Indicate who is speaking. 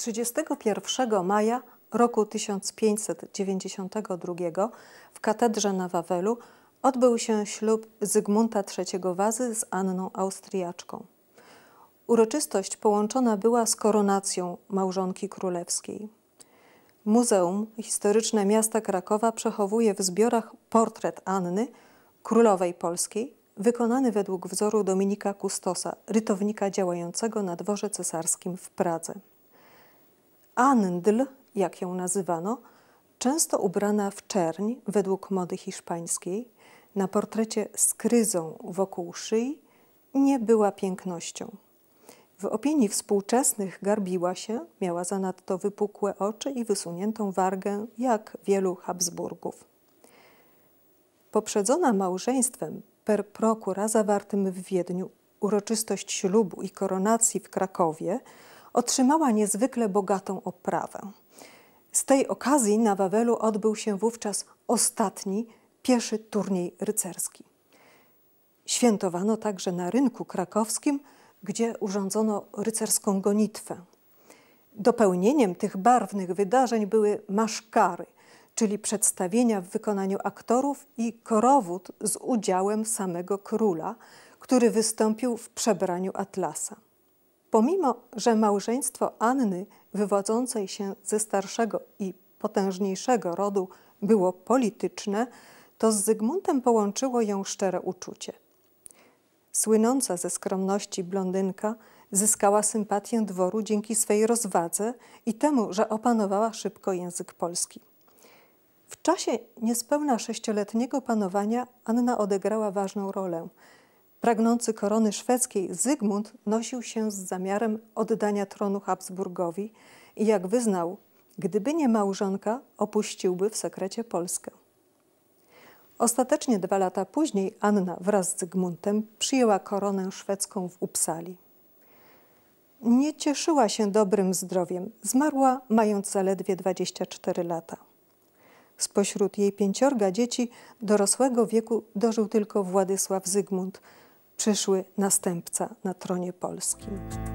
Speaker 1: 31 maja roku 1592 w katedrze na Wawelu odbył się ślub Zygmunta III Wazy z Anną Austriaczką. Uroczystość połączona była z koronacją małżonki królewskiej. Muzeum Historyczne Miasta Krakowa przechowuje w zbiorach portret Anny, królowej polskiej, wykonany według wzoru Dominika Kustosa, rytownika działającego na dworze cesarskim w Pradze. Andl, jak ją nazywano, często ubrana w czerń według mody hiszpańskiej, na portrecie z kryzą wokół szyi, nie była pięknością. W opinii współczesnych garbiła się, miała zanadto wypukłe oczy i wysuniętą wargę, jak wielu Habsburgów. Poprzedzona małżeństwem per procura zawartym w Wiedniu, uroczystość ślubu i koronacji w Krakowie – otrzymała niezwykle bogatą oprawę. Z tej okazji na Wawelu odbył się wówczas ostatni pieszy turniej rycerski. Świętowano także na rynku krakowskim, gdzie urządzono rycerską gonitwę. Dopełnieniem tych barwnych wydarzeń były maszkary, czyli przedstawienia w wykonaniu aktorów i korowód z udziałem samego króla, który wystąpił w przebraniu atlasa. Pomimo, że małżeństwo Anny, wywodzącej się ze starszego i potężniejszego rodu, było polityczne, to z Zygmuntem połączyło ją szczere uczucie. Słynąca ze skromności blondynka zyskała sympatię dworu dzięki swej rozwadze i temu, że opanowała szybko język polski. W czasie niespełna sześcioletniego panowania Anna odegrała ważną rolę – Pragnący korony szwedzkiej Zygmunt nosił się z zamiarem oddania tronu Habsburgowi i jak wyznał, gdyby nie małżonka, opuściłby w sekrecie Polskę. Ostatecznie dwa lata później Anna wraz z Zygmuntem przyjęła koronę szwedzką w Upsali. Nie cieszyła się dobrym zdrowiem, zmarła mając zaledwie 24 lata. Spośród jej pięciorga dzieci dorosłego wieku dożył tylko Władysław Zygmunt – przyszły następca na tronie polskim.